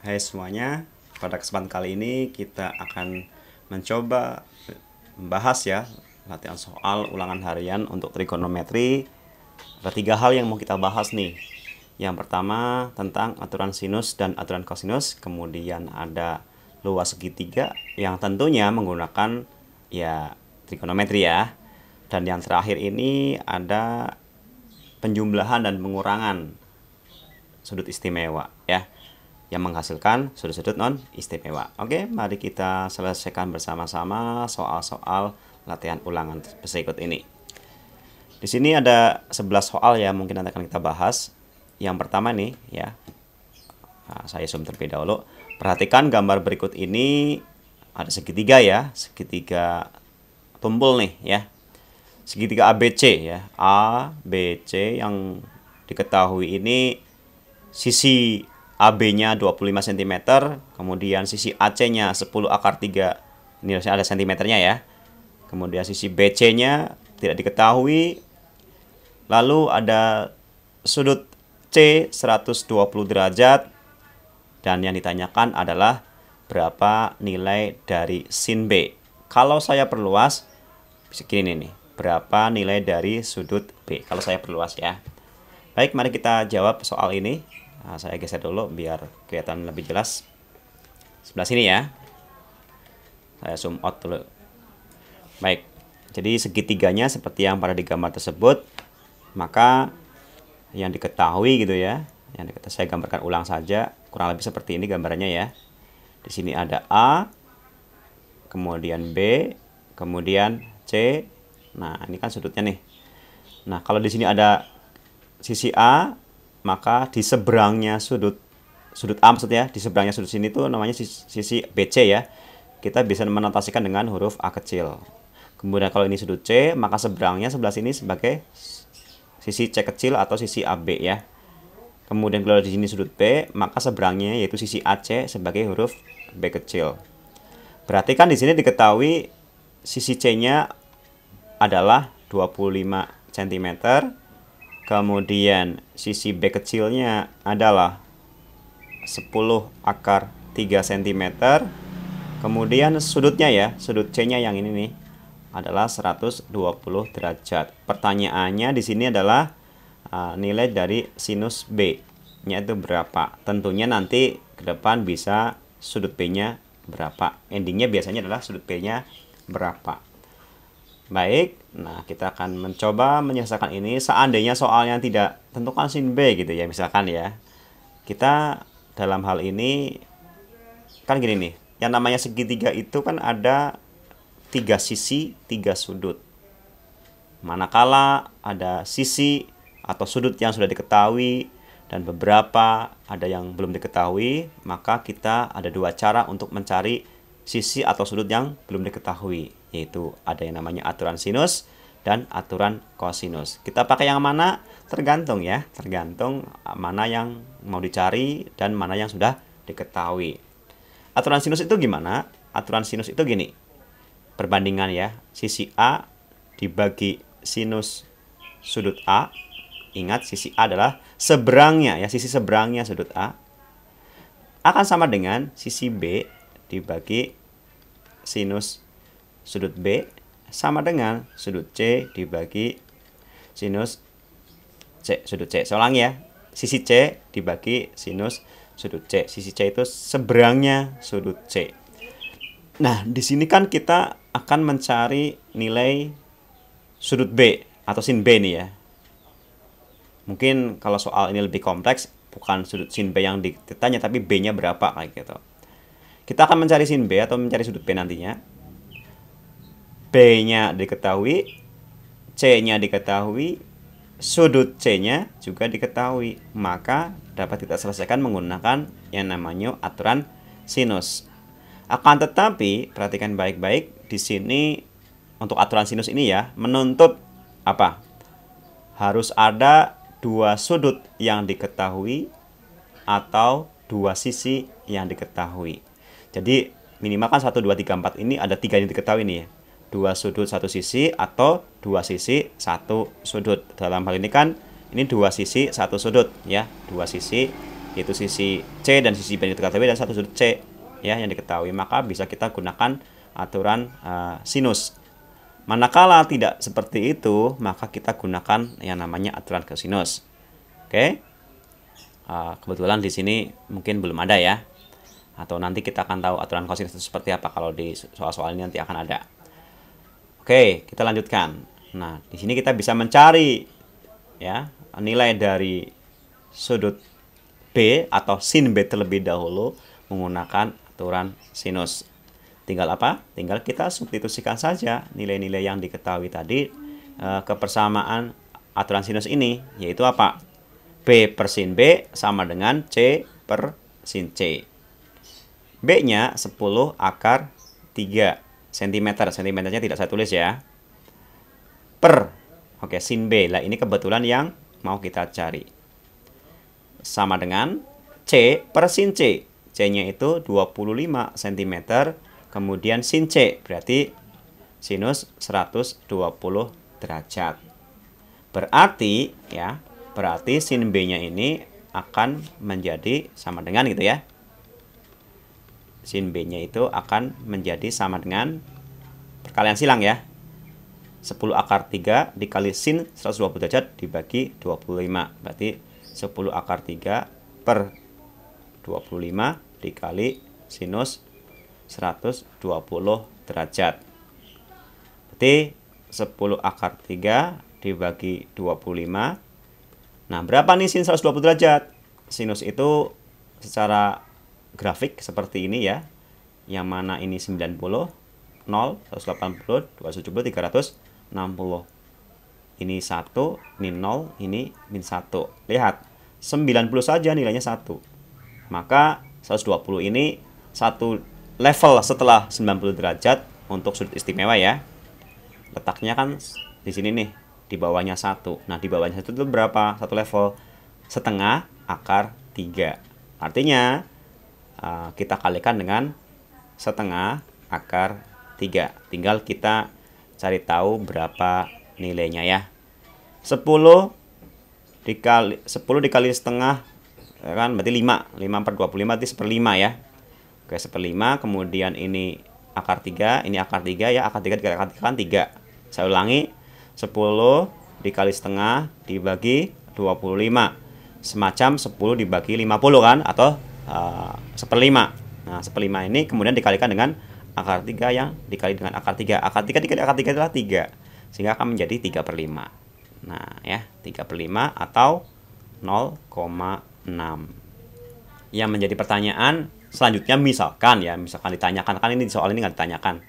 Hai semuanya, pada kesempatan kali ini kita akan mencoba membahas ya latihan soal ulangan harian untuk trigonometri. Ada tiga hal yang mau kita bahas nih. Yang pertama tentang aturan sinus dan aturan kosinus, kemudian ada luas segitiga yang tentunya menggunakan ya trigonometri ya. Dan yang terakhir ini ada penjumlahan dan pengurangan sudut istimewa ya yang menghasilkan sudut-sudut non istimewa. Oke, mari kita selesaikan bersama-sama soal-soal latihan ulangan berikut ini. Di sini ada 11 soal ya, mungkin nanti akan kita bahas. Yang pertama nih ya. Nah, saya zoom terlebih dahulu. Perhatikan gambar berikut ini ada segitiga ya, segitiga tumpul nih ya. Segitiga ABC ya. ABC yang diketahui ini sisi AB-nya 25 cm, kemudian sisi AC-nya 10 akar 3, ini harusnya ada sentimeternya ya. Kemudian sisi BC-nya tidak diketahui. Lalu ada sudut C 120 derajat. Dan yang ditanyakan adalah berapa nilai dari sin B. Kalau saya perluas, segini nih, berapa nilai dari sudut B. Kalau saya perluas ya. Baik, mari kita jawab soal ini. Nah, saya geser dulu biar kelihatan lebih jelas. Sebelah sini ya. Saya zoom out dulu. Baik. Jadi segitiganya seperti yang pada di gambar tersebut, maka yang diketahui gitu ya, yang diketahui saya gambarkan ulang saja, kurang lebih seperti ini gambarnya ya. Di sini ada A, kemudian B, kemudian C. Nah, ini kan sudutnya nih. Nah, kalau di sini ada sisi A, maka di seberangnya sudut sudut A maksudnya di seberangnya sudut sini tuh namanya sisi BC ya kita bisa menotasikan dengan huruf A kecil kemudian kalau ini sudut C maka seberangnya sebelah sini sebagai sisi C kecil atau sisi AB ya kemudian kalau di sini sudut B maka seberangnya yaitu sisi AC sebagai huruf B kecil berarti kan di sini diketahui sisi C-nya adalah 25 cm Kemudian sisi B kecilnya adalah 10 akar 3 cm. Kemudian sudutnya ya, sudut C-nya yang ini nih adalah 120 derajat. Pertanyaannya di sini adalah uh, nilai dari sinus B nya itu berapa. Tentunya nanti ke depan bisa sudut B-nya berapa. Endingnya biasanya adalah sudut B-nya berapa. Baik, Nah, kita akan mencoba menyelesaikan ini seandainya soalnya tidak tentukan sin B gitu ya, misalkan ya. Kita dalam hal ini kan gini nih, yang namanya segitiga itu kan ada tiga sisi, tiga sudut. Manakala ada sisi atau sudut yang sudah diketahui dan beberapa ada yang belum diketahui, maka kita ada dua cara untuk mencari sisi atau sudut yang belum diketahui yaitu ada yang namanya aturan sinus dan aturan kosinus. Kita pakai yang mana? Tergantung ya, tergantung mana yang mau dicari dan mana yang sudah diketahui. Aturan sinus itu gimana? Aturan sinus itu gini. Perbandingan ya, sisi A dibagi sinus sudut A. Ingat sisi A adalah seberangnya ya, sisi seberangnya sudut A akan sama dengan sisi B dibagi sinus sudut B sama dengan sudut C dibagi sinus C sudut C. Seorang ya. Sisi C dibagi sinus sudut C. Sisi C itu seberangnya sudut C. Nah, di sini kan kita akan mencari nilai sudut B atau sin B nih ya. Mungkin kalau soal ini lebih kompleks, bukan sudut sin B yang ditanya, tapi B-nya berapa kayak gitu. Kita akan mencari sin B atau mencari sudut B nantinya. B-nya diketahui, C-nya diketahui, sudut C-nya juga diketahui. Maka dapat kita selesaikan menggunakan yang namanya aturan sinus. Akan tetapi, perhatikan baik-baik di sini untuk aturan sinus ini ya, menuntut apa? Harus ada dua sudut yang diketahui atau dua sisi yang diketahui. Jadi minimal kan 1, 2, 3, 4 ini ada tiga yang diketahui nih ya dua sudut satu sisi atau dua sisi satu sudut dalam hal ini kan ini dua sisi satu sudut ya dua sisi yaitu sisi C dan sisi B diketahui dan satu sudut C ya yang diketahui maka bisa kita gunakan aturan uh, sinus manakala tidak seperti itu maka kita gunakan yang namanya aturan kosinus oke okay? uh, eh, kebetulan di sini mungkin belum ada ya atau nanti kita akan tahu aturan kosinus itu seperti apa kalau di soal-soal ini nanti akan ada Oke, kita lanjutkan. Nah, di sini kita bisa mencari ya nilai dari sudut B atau sin B terlebih dahulu menggunakan aturan sinus. Tinggal apa? Tinggal kita substitusikan saja nilai-nilai yang diketahui tadi eh, ke persamaan aturan sinus ini, yaitu apa? B per sin B sama dengan C per sin C. B-nya 10 akar 3 sentimeter. Sentimeternya tidak saya tulis ya. Per. Oke, sin B. Lah ini kebetulan yang mau kita cari. Sama dengan C per sin C. C-nya itu 25 cm. Kemudian sin C. Berarti sinus 120 derajat. Berarti ya, berarti sin B-nya ini akan menjadi sama dengan gitu ya sin B-nya itu akan menjadi sama dengan perkalian silang ya. 10 akar 3 dikali sin 120 derajat dibagi 25. Berarti 10 akar 3 per 25 dikali sinus 120 derajat. Berarti 10 akar 3 dibagi 25. Nah, berapa nih sin 120 derajat? Sinus itu secara grafik seperti ini ya yang mana ini 90 0 180 270 360 ini 1 ini 0 ini min 1 lihat 90 saja nilainya 1 maka 120 ini satu level setelah 90 derajat untuk sudut istimewa ya letaknya kan di sini nih di bawahnya satu nah di bawahnya satu itu berapa satu level setengah akar 3 artinya Ah, kita kalikan dengan setengah akar 3 tinggal kita cari tahu berapa nilainya ya 10 dikali 10 dikali setengah ya kan berarti 5 5 per 25 berarti 1 per 5 ya oke 1 per 5. kemudian ini akar 3 ini akar 3 ya akar 3 dikali akar 3 kan 3 saya ulangi 10 dikali setengah dibagi 25 semacam 10 dibagi 50 kan atau Eh, seperlima. Nah, seperlima ini kemudian dikalikan dengan akar tiga yang dikali dengan akar tiga. Akar tiga dikali akar tiga adalah tiga. Sehingga akan menjadi tiga per lima. Nah, ya, tiga per lima atau 0,6. Yang menjadi pertanyaan selanjutnya misalkan ya, misalkan ditanyakan, kan ini soal ini nggak ditanyakan.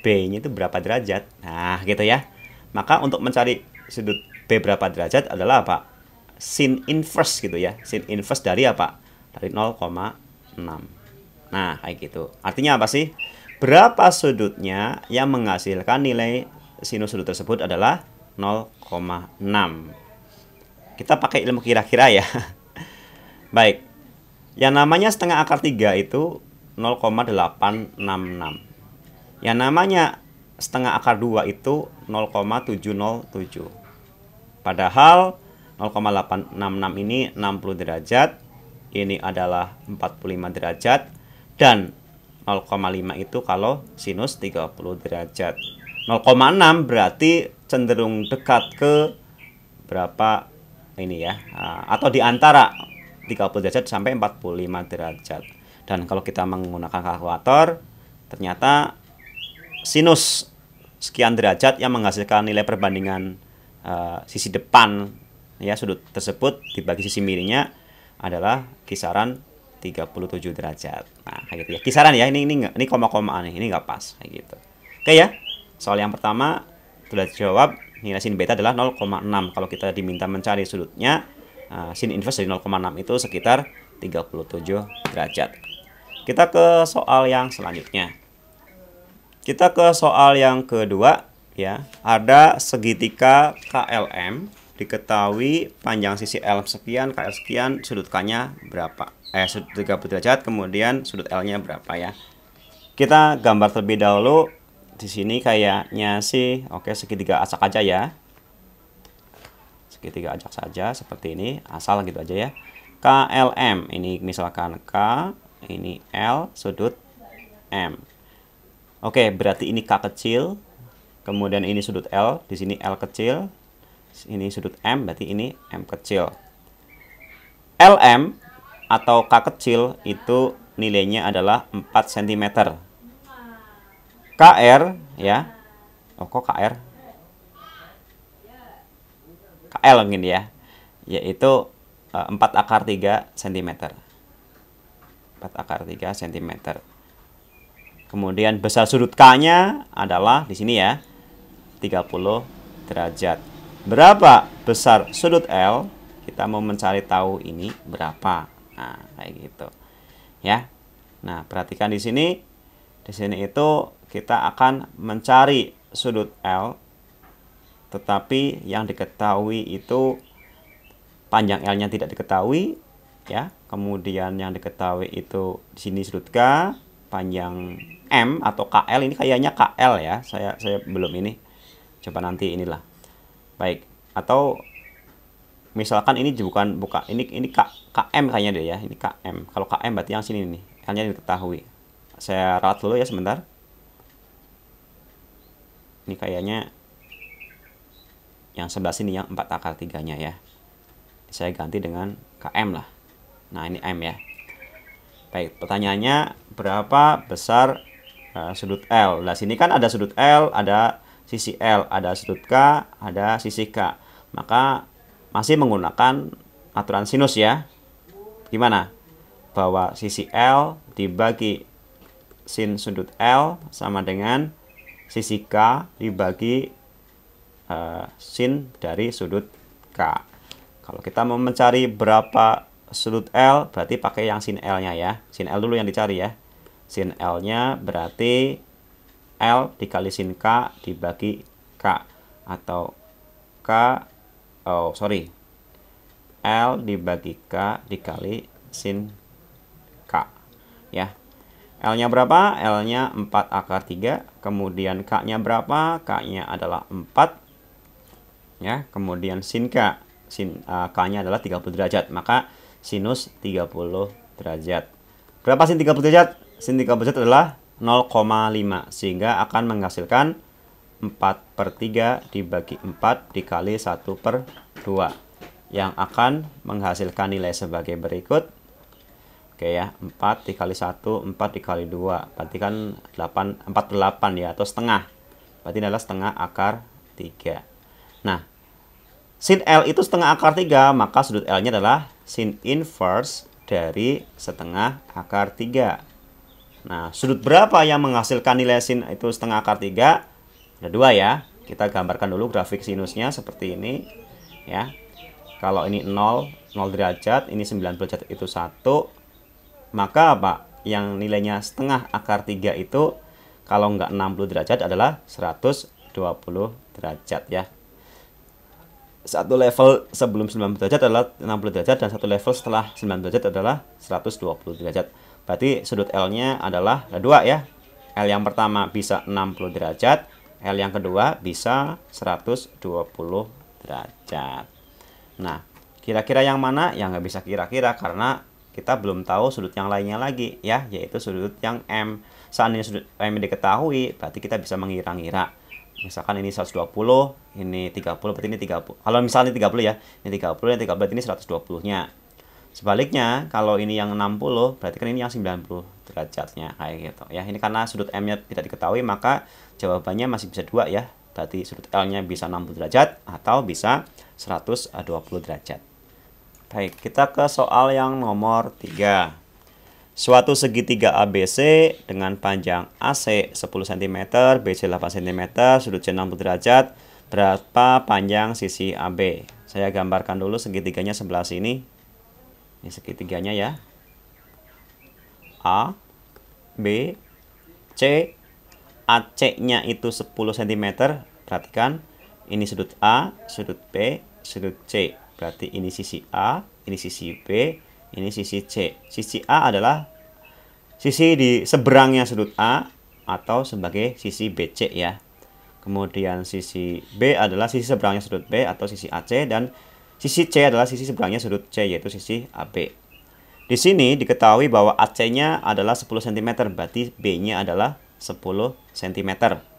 B-nya itu berapa derajat? Nah, gitu ya. Maka untuk mencari sudut B berapa derajat adalah apa? Sin inverse gitu ya. Sin inverse dari apa? dari 0,6 nah kayak gitu artinya apa sih berapa sudutnya yang menghasilkan nilai sinus sudut tersebut adalah 0,6 kita pakai ilmu kira-kira ya baik yang namanya setengah akar 3 itu 0,866 yang namanya setengah akar 2 itu 0,707 padahal 0,866 ini 60 derajat ini adalah 45 derajat dan 0,5 itu kalau sinus 30 derajat 0,6 berarti cenderung dekat ke berapa ini ya ah, atau di antara 30 derajat sampai 45 derajat dan kalau kita menggunakan kalkulator ternyata sinus sekian derajat yang menghasilkan nilai perbandingan uh, sisi depan ya sudut tersebut dibagi sisi miringnya adalah kisaran 37 derajat. Nah, kayak gitu ya. Kisaran ya, ini ini ini koma-komaan koma ini nggak pas kayak gitu. Oke ya. Soal yang pertama sudah jawab nilai sin beta adalah 0,6. Kalau kita diminta mencari sudutnya, eh, sin inverse dari 0,6 itu sekitar 37 derajat. Kita ke soal yang selanjutnya. Kita ke soal yang kedua ya. Ada segitiga KLM diketahui panjang sisi L sekian, KL sekian, sudut K-nya berapa. Eh, sudut 30 derajat, kemudian sudut L-nya berapa ya. Kita gambar terlebih dahulu. Di sini kayaknya sih, oke segitiga acak aja ya. Segitiga acak saja, seperti ini. Asal gitu aja ya. KLM, ini misalkan K, ini L, sudut M. Oke, berarti ini K kecil, kemudian ini sudut L, di sini L kecil, ini sudut M berarti ini M kecil. LM atau K kecil itu nilainya adalah 4 cm. KR ya. Oh kok KR? KL mungkin ya. Yaitu 4 eh, akar 3 cm. 4 akar 3 cm. Kemudian besar sudut K-nya adalah di sini ya. 30 derajat berapa besar sudut L, kita mau mencari tahu ini berapa. Nah, kayak gitu. Ya. Nah, perhatikan di sini. Di sini itu kita akan mencari sudut L tetapi yang diketahui itu panjang L-nya tidak diketahui ya. Kemudian yang diketahui itu di sini sudut K, panjang M atau KL ini kayaknya KL ya. Saya saya belum ini. Coba nanti inilah baik atau misalkan ini bukan buka ini ini K, KM kayaknya deh ya ini KM kalau KM berarti yang sini nih hanya diketahui saya rat dulu ya sebentar ini kayaknya yang sebelah sini yang empat akar tiganya ya saya ganti dengan KM lah nah ini M ya baik pertanyaannya berapa besar uh, sudut L nah sini kan ada sudut L ada sisi L, ada sudut K, ada sisi K. Maka masih menggunakan aturan sinus ya. Gimana? Bahwa sisi L dibagi sin sudut L sama dengan sisi K dibagi uh, sin dari sudut K. Kalau kita mau mencari berapa sudut L, berarti pakai yang sin L-nya ya. Sin L dulu yang dicari ya. Sin L-nya berarti L dikali sin K dibagi K atau K oh sorry L dibagi K dikali sin K ya L-nya berapa? L-nya 4 akar 3 kemudian K-nya berapa? K-nya adalah 4 ya kemudian sin K sin uh, K-nya adalah 30 derajat maka sinus 30 derajat berapa sin 30 derajat? sin 30 derajat adalah 0,5 sehingga akan menghasilkan 4 per 3 dibagi 4 dikali 1 per 2 yang akan menghasilkan nilai sebagai berikut oke ya 4 dikali 1 4 dikali 2 berarti kan 8, 48 ya atau setengah berarti adalah setengah akar 3 nah sin L itu setengah akar 3 maka sudut L nya adalah sin inverse dari setengah akar 3 Nah, sudut berapa yang menghasilkan nilai sin itu setengah akar 3? Ada dua ya. Kita gambarkan dulu grafik sinusnya seperti ini. Ya. Kalau ini 0, 0 derajat, ini 90 derajat itu 1. Maka apa? Yang nilainya setengah akar 3 itu kalau nggak 60 derajat adalah 120 derajat ya. Satu level sebelum 90 derajat adalah 60 derajat dan satu level setelah 90 derajat adalah 120 derajat. Berarti sudut L-nya adalah ada dua ya. L yang pertama bisa 60 derajat, L yang kedua bisa 120 derajat. Nah, kira-kira yang mana? Ya nggak bisa kira-kira karena kita belum tahu sudut yang lainnya lagi ya, yaitu sudut yang M. Seandainya sudut M diketahui, berarti kita bisa mengira-ngira misalkan ini 120, ini 30, berarti ini 30. Kalau misalnya 30 ya, ini 30, ini 30, berarti ini 120-nya. Sebaliknya, kalau ini yang 60, berarti kan ini yang 90 derajatnya kayak gitu ya. Ini karena sudut M-nya tidak diketahui, maka jawabannya masih bisa dua ya. Berarti sudut L-nya bisa 60 derajat atau bisa 120 derajat. Baik, kita ke soal yang nomor 3. Suatu segitiga ABC dengan panjang AC 10 cm, BC 8 cm, sudut C 60 derajat, berapa panjang sisi AB? Saya gambarkan dulu segitiganya sebelah sini, ini segitiganya ya. A, B, C. AC-nya itu 10 cm. Perhatikan, ini sudut A, sudut B, sudut C. Berarti ini sisi A, ini sisi B, ini sisi C. Sisi A adalah sisi di seberangnya sudut A atau sebagai sisi BC ya. Kemudian sisi B adalah sisi seberangnya sudut B atau sisi AC dan Sisi C adalah sisi seberangnya sudut C, yaitu sisi AB. Di sini diketahui bahwa AC-nya adalah 10 cm, berarti B-nya adalah 10 cm.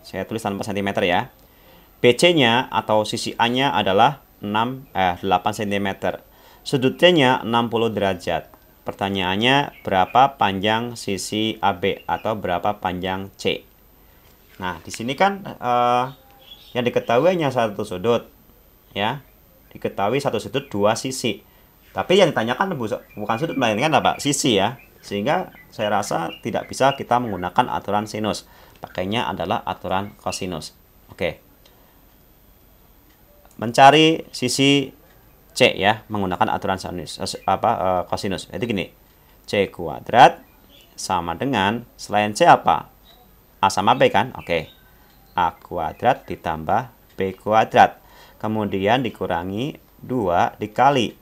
Saya tulis tanpa cm ya. BC-nya atau sisi A-nya adalah 6, eh, 8 cm. Sudut C-nya 60 derajat. Pertanyaannya, berapa panjang sisi AB atau berapa panjang C? Nah, di sini kan eh, yang diketahui hanya satu sudut. Ya, diketahui satu sudut dua sisi. Tapi yang ditanyakan bukan sudut melainkan apa? Sisi ya. Sehingga saya rasa tidak bisa kita menggunakan aturan sinus. Pakainya adalah aturan kosinus. Oke. Mencari sisi C ya menggunakan aturan sinus eh, apa eh, kosinus. Jadi gini. C kuadrat sama dengan selain C apa? A sama B kan? Oke. A kuadrat ditambah B kuadrat kemudian dikurangi 2 dikali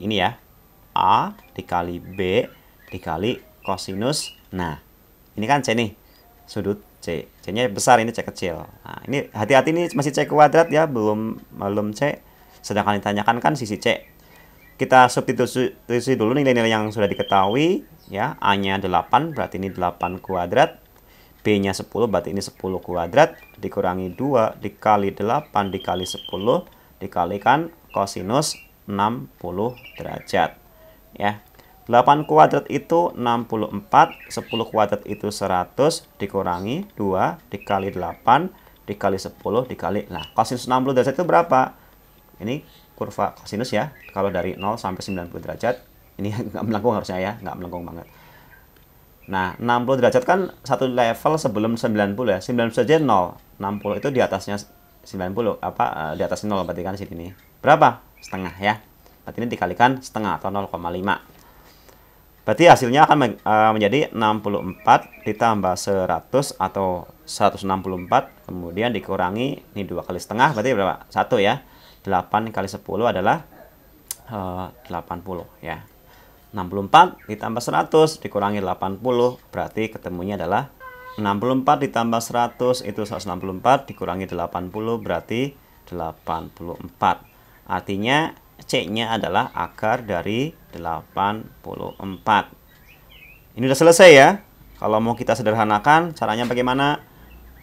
ini ya A dikali B dikali kosinus nah ini kan C nih sudut C C nya besar ini C kecil nah ini hati-hati ini masih C kuadrat ya belum belum C sedangkan ditanyakan kan sisi C kita substitusi dulu nilai-nilai yang sudah diketahui ya A nya 8 berarti ini 8 kuadrat B-nya 10 berarti ini 10 kuadrat dikurangi 2 dikali 8 dikali 10 dikalikan kosinus 60 derajat. Ya. 8 kuadrat itu 64, 10 kuadrat itu 100 dikurangi 2 dikali 8 dikali 10 dikali. Nah, kosinus 60 derajat itu berapa? Ini kurva kosinus ya. Kalau dari 0 sampai 90 derajat, ini nggak melengkung harusnya ya, nggak melengkung banget. Nah, 60 derajat kan satu level sebelum 90 ya. 90 saja 0. 60 itu di atasnya 90 apa eh, di atas 0 berarti kan sini Berapa? Setengah ya. Berarti ini dikalikan setengah atau 0,5. Berarti hasilnya akan eh, menjadi 64 ditambah 100 atau 164 kemudian dikurangi ini dua kali setengah berarti berapa? Satu ya. 8 kali 10 adalah eh, uh, 80 ya. 64 ditambah 100 dikurangi 80 berarti ketemunya adalah 64 ditambah 100 itu 164 dikurangi 80 berarti 84 artinya C-nya adalah akar dari 84 ini sudah selesai ya kalau mau kita sederhanakan caranya bagaimana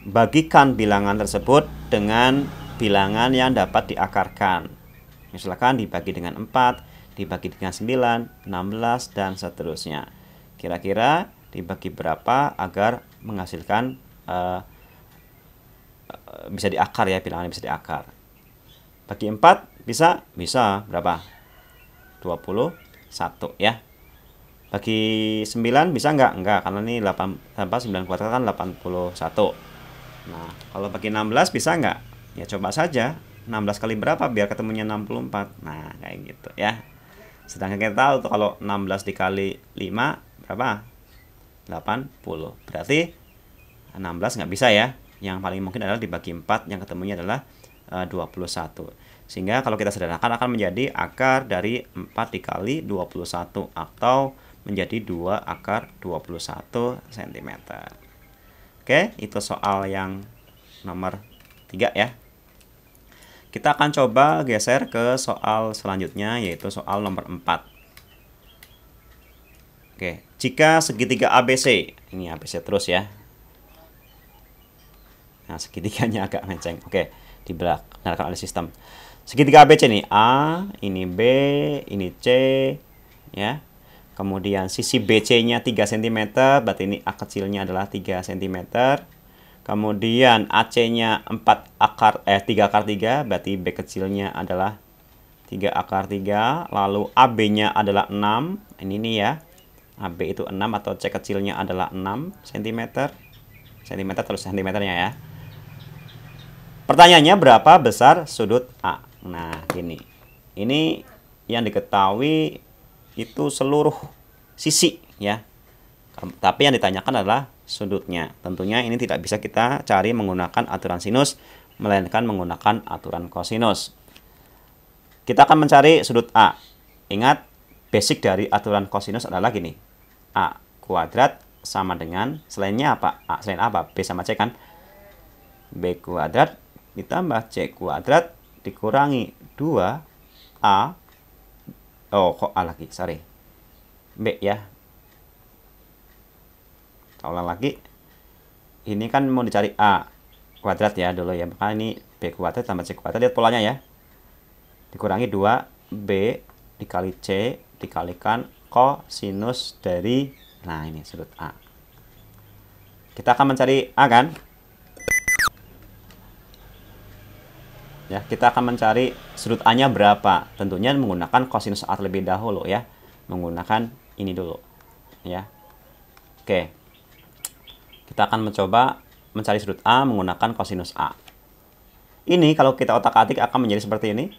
bagikan bilangan tersebut dengan bilangan yang dapat diakarkan misalkan dibagi dengan 4 dibagi dengan 9, 16, dan seterusnya. Kira-kira dibagi berapa agar menghasilkan uh, uh, bisa diakar ya, bilangannya bisa diakar. Bagi 4 bisa? Bisa. Berapa? 21 ya. Bagi 9 bisa enggak? Enggak, karena ini 8 tambah 9 kuadrat kan 81. Nah, kalau bagi 16 bisa enggak? Ya coba saja 16 kali berapa biar ketemunya 64. Nah, kayak gitu ya. Sedangkan kita tahu tuh kalau 16 dikali 5 berapa? 80. Berarti 16 nggak bisa ya. Yang paling mungkin adalah dibagi 4 yang ketemunya adalah 21. Eh, Sehingga kalau kita sederhanakan akan menjadi akar dari 4 dikali 21 atau menjadi 2 akar 21 cm. Oke, itu soal yang nomor 3 ya. Kita akan coba geser ke soal selanjutnya yaitu soal nomor 4. Oke, jika segitiga ABC, ini ABC terus ya. Nah, segitiganya agak menceng. Oke, di belakang oleh sistem. Segitiga ABC ini A, ini B, ini C, ya. Kemudian sisi BC-nya 3 cm, berarti ini A kecilnya adalah 3 cm Kemudian AC-nya 4 akar eh 3 akar 3 berarti B kecilnya adalah 3 akar 3, lalu AB-nya adalah 6. Ini nih ya. AB itu 6 atau C kecilnya adalah 6 cm. Cm terus sentimeternya ya. Pertanyaannya berapa besar sudut A? Nah, gini. Ini yang diketahui itu seluruh sisi ya. Tapi yang ditanyakan adalah sudutnya. Tentunya ini tidak bisa kita cari menggunakan aturan sinus, melainkan menggunakan aturan kosinus. Kita akan mencari sudut A. Ingat, basic dari aturan kosinus adalah gini. A kuadrat sama dengan, selainnya apa? A, selain apa? B sama C kan? B kuadrat ditambah C kuadrat dikurangi 2 A oh kok A lagi sorry B ya kita lagi ini kan mau dicari A kuadrat ya dulu ya maka ini B kuadrat tambah C kuadrat lihat polanya ya dikurangi 2B dikali C dikalikan kosinus dari nah ini sudut A kita akan mencari A kan ya kita akan mencari sudut A nya berapa tentunya menggunakan kosinus A terlebih dahulu ya menggunakan ini dulu ya oke kita akan mencoba mencari sudut A menggunakan kosinus A. Ini kalau kita otak-atik akan menjadi seperti ini.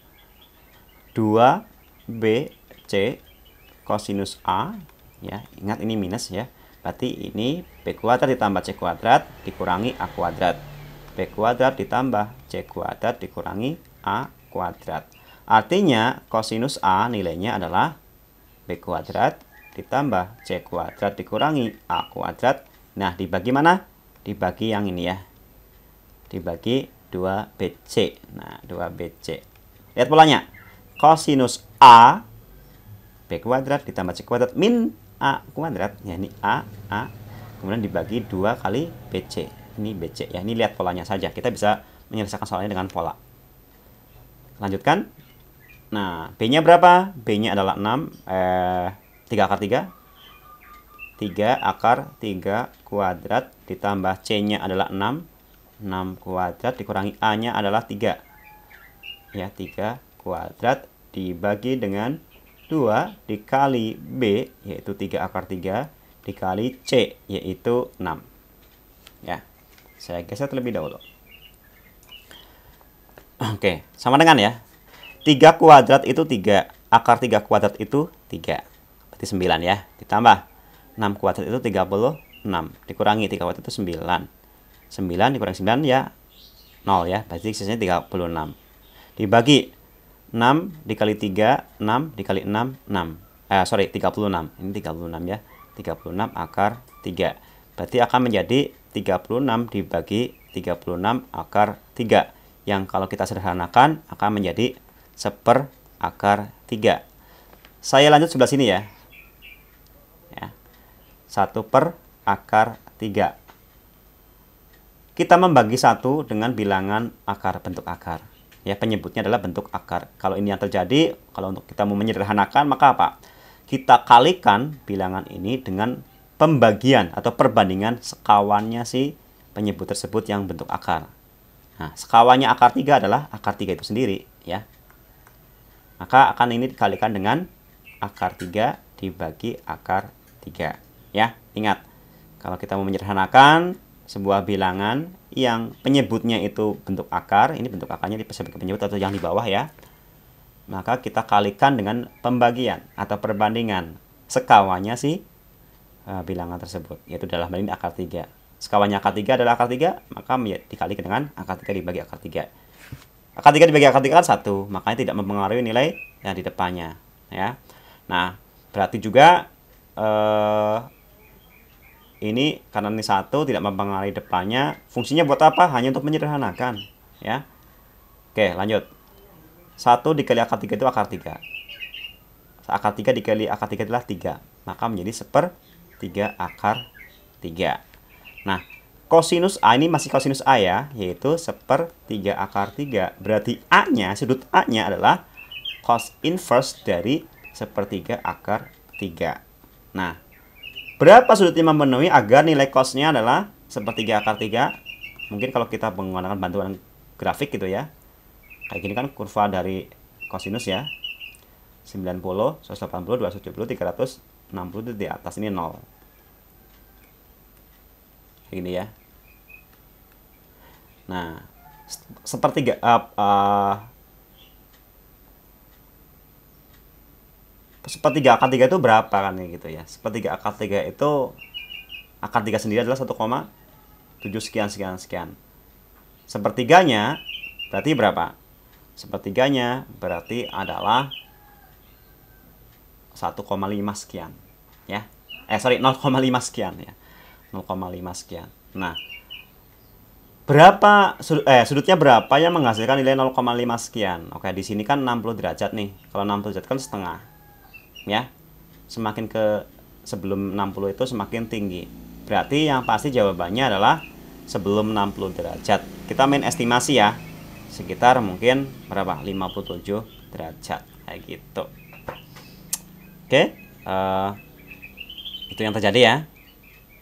2BC kosinus A. Ya, ingat ini minus ya. Berarti ini B kuadrat ditambah C kuadrat dikurangi A kuadrat. B kuadrat ditambah C kuadrat dikurangi A kuadrat. Artinya kosinus A nilainya adalah B kuadrat ditambah C kuadrat dikurangi A kuadrat Nah, dibagi mana? Dibagi yang ini ya. Dibagi 2BC. Nah, 2BC. Lihat polanya. Kosinus A B kuadrat ditambah C kuadrat min A kuadrat. Ya, ini A, A. Kemudian dibagi 2 kali BC. Ini BC. Ya, ini lihat polanya saja. Kita bisa menyelesaikan soalnya dengan pola. Lanjutkan. Nah, B-nya berapa? B-nya adalah 6. Eh, 3 akar 3 3 akar 3 kuadrat ditambah C-nya adalah 6. 6 kuadrat dikurangi A-nya adalah 3. Ya, 3 kuadrat dibagi dengan 2 dikali B yaitu 3 akar 3 dikali C yaitu 6. Ya. Saya geser terlebih dahulu. Oke, sama dengan ya. 3 kuadrat itu 3, akar 3 kuadrat itu 3. Berarti 9 ya, ditambah 6 kuadrat itu 36 dikurangi 3 kuadrat itu 9 9 dikurangi 9 ya 0 ya berarti sisanya 36 dibagi 6 dikali 3 6 dikali 6 6 eh, sorry 36 ini 36 ya 36 akar 3 berarti akan menjadi 36 dibagi 36 akar 3 yang kalau kita sederhanakan akan menjadi seper akar 3 saya lanjut sebelah sini ya 1 per akar 3. Kita membagi satu dengan bilangan akar bentuk akar. Ya, penyebutnya adalah bentuk akar. Kalau ini yang terjadi, kalau untuk kita mau menyederhanakan, maka apa? Kita kalikan bilangan ini dengan pembagian atau perbandingan sekawannya si penyebut tersebut yang bentuk akar. Nah, sekawannya akar 3 adalah akar 3 itu sendiri, ya. Maka akan ini dikalikan dengan akar 3 dibagi akar 3. Ya, ingat. Kalau kita mau menyederhanakan sebuah bilangan yang penyebutnya itu bentuk akar, ini bentuk akarnya sebagai penyebut atau yang di bawah ya. Maka kita kalikan dengan pembagian atau perbandingan sekawannya si uh, bilangan tersebut, yaitu dalam hal ini akar 3. Sekawannya akar 3 adalah akar 3, maka dikali dengan akar 3 dibagi akar 3. Akar 3 dibagi akar 3 kan 1, makanya tidak mempengaruhi nilai yang di depannya. ya. Nah, berarti juga uh, ini karena ini satu tidak mempengaruhi depannya fungsinya buat apa hanya untuk menyederhanakan ya oke lanjut satu dikali akar tiga itu akar tiga akar tiga dikali akar tiga adalah tiga maka menjadi seper tiga akar tiga nah kosinus a ini masih kosinus a ya yaitu seper tiga akar tiga berarti a nya sudut a nya adalah cos inverse dari sepertiga akar tiga nah Berapa sudut yang memenuhi agar nilai cosnya adalah sepertiga akar tiga? Mungkin kalau kita menggunakan bantuan grafik gitu ya. Kayak gini kan kurva dari kosinus ya. 90, 180, 270, 360 itu di atas ini 0. Kayak gini ya. Nah, sepertiga uh, uh, sepertiga akar tiga itu berapa kan ya gitu ya sepertiga akar tiga itu akar tiga sendiri adalah 1,7 sekian sekian sekian sepertiganya berarti berapa sepertiganya berarti adalah 1,5 sekian ya eh sorry 0,5 sekian ya 0,5 sekian nah berapa sudut, eh sudutnya berapa yang menghasilkan nilai 0,5 sekian oke di sini kan 60 derajat nih kalau 60 derajat kan setengah ya semakin ke sebelum 60 itu semakin tinggi berarti yang pasti jawabannya adalah sebelum 60 derajat kita main estimasi ya sekitar mungkin berapa 57 derajat kayak gitu oke uh, itu yang terjadi ya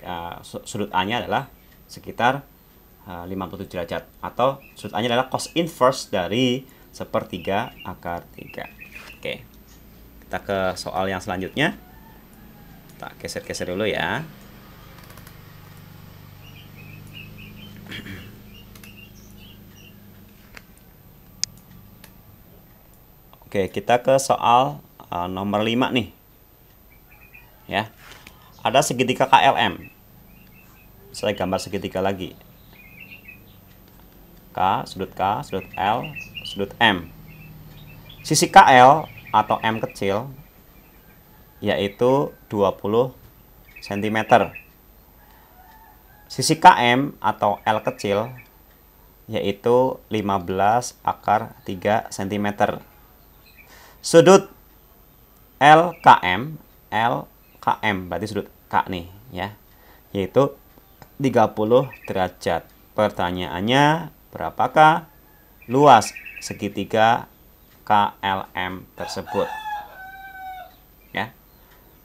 uh, sudut A nya adalah sekitar 57 eh, derajat atau sudut A-nya adalah cos inverse dari sepertiga akar tiga. Oke. Okay. Kita ke soal yang selanjutnya. Tak geser-geser dulu ya. Oke, kita ke soal uh, nomor 5 nih. Ya. Ada segitiga KLM. Saya gambar segitiga lagi. K, sudut K, sudut L, sudut M. Sisi KL atau M kecil yaitu 20 cm. Sisi KM atau L kecil yaitu 15 akar 3 cm. Sudut LKM, LKM berarti sudut K nih ya, yaitu 30 derajat. Pertanyaannya, berapakah luas segitiga KLM tersebut. Ya.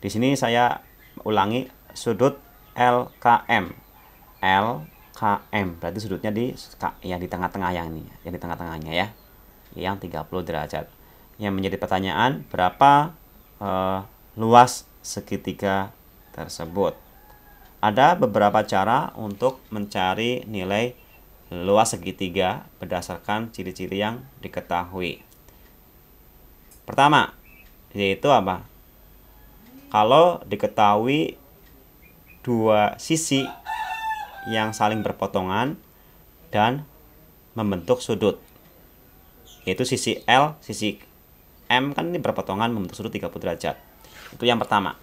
Di sini saya ulangi sudut LKM. LKM berarti sudutnya di yang di tengah-tengah yang ini, yang di tengah-tengahnya ya. Yang 30 derajat. Yang menjadi pertanyaan berapa eh, luas segitiga tersebut. Ada beberapa cara untuk mencari nilai luas segitiga berdasarkan ciri-ciri yang diketahui. Pertama, yaitu apa? Kalau diketahui dua sisi yang saling berpotongan dan membentuk sudut. Yaitu sisi L, sisi M kan ini berpotongan membentuk sudut 30 derajat. Itu yang pertama.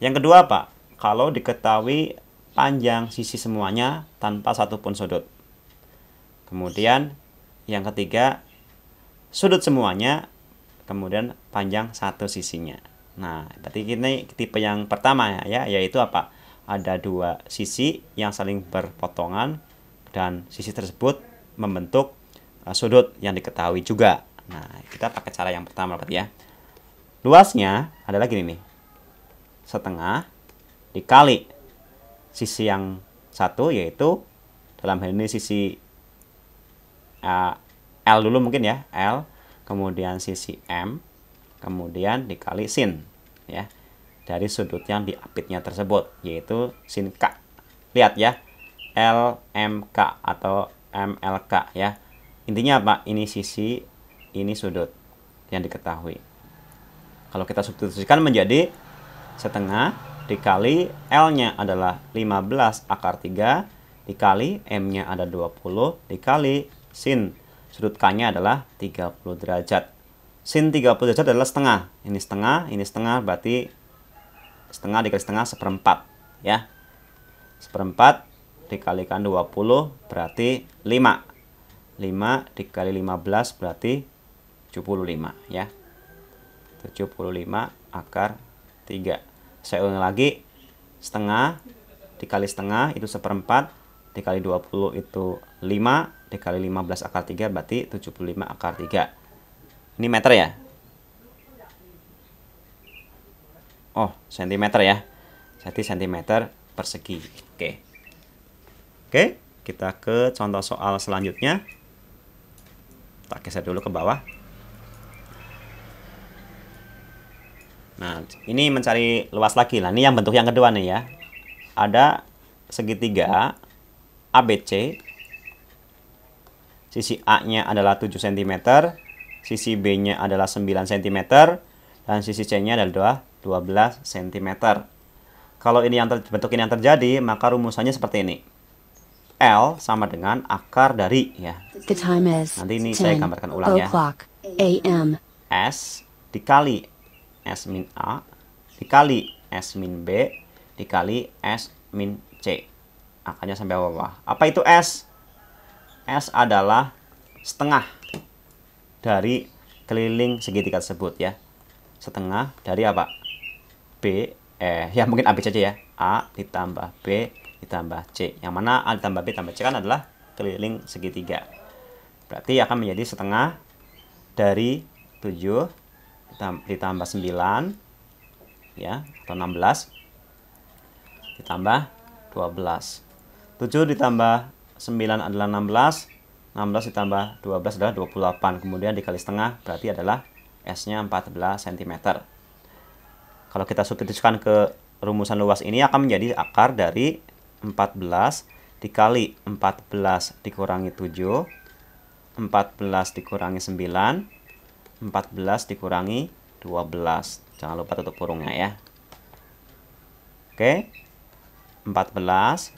Yang kedua apa? Kalau diketahui panjang sisi semuanya tanpa satupun sudut. Kemudian yang ketiga, sudut semuanya kemudian panjang satu sisinya. Nah, berarti ini tipe yang pertama ya, ya, yaitu apa? Ada dua sisi yang saling berpotongan dan sisi tersebut membentuk eh, sudut yang diketahui juga. Nah, kita pakai cara yang pertama berarti ya. Luasnya adalah gini nih. Setengah dikali sisi yang satu yaitu dalam hal ini sisi uh, L dulu mungkin ya, L kemudian sisi M, kemudian dikali sin ya dari sudut yang diapitnya tersebut yaitu sin K. Lihat ya, LMK atau MLK ya. Intinya apa? Ini sisi, ini sudut yang diketahui. Kalau kita substitusikan menjadi setengah dikali L-nya adalah 15 akar 3 dikali M-nya ada 20 dikali sin sudut K-nya adalah 30 derajat. Sin 30 derajat adalah setengah. Ini setengah, ini setengah, berarti setengah dikali setengah seperempat. ya Seperempat dikalikan 20 berarti 5. 5 dikali 15 berarti 75 ya. 75 akar 3. Saya ulangi lagi. Setengah dikali setengah itu seperempat, dikali 20 itu 5, dikali 15 akar 3 berarti 75 akar 3 ini meter ya oh sentimeter ya jadi sentimeter persegi oke oke kita ke contoh soal selanjutnya tak geser dulu ke bawah nah ini mencari luas lagi lah ini yang bentuk yang kedua nih ya ada segitiga ABC Sisi A-nya adalah 7 cm, sisi B-nya adalah 9 cm, dan sisi C-nya adalah 12 cm. Kalau ini yang bentuk ini yang terjadi, maka rumusannya seperti ini. L sama dengan akar dari ya. The time is Nanti ini saya gambarkan ulang ya. AM. S dikali S min A dikali S min B dikali S min C. Akarnya sampai bawah. Apa itu S? S adalah setengah dari keliling segitiga tersebut ya. Setengah dari apa? B, eh, ya mungkin AB saja ya. A ditambah B ditambah C. Yang mana A ditambah B ditambah C kan adalah keliling segitiga. Berarti akan menjadi setengah dari 7 ditambah 9 ya atau 16 ditambah 12. 7 ditambah 9 adalah 16, 16 ditambah 12 adalah 28, kemudian dikali setengah berarti adalah S-nya 14 cm. Kalau kita substitusikan ke rumusan luas ini akan menjadi akar dari 14 dikali 14 dikurangi 7, 14 dikurangi 9, 14 dikurangi 12. Jangan lupa tutup kurungnya ya. Oke. 14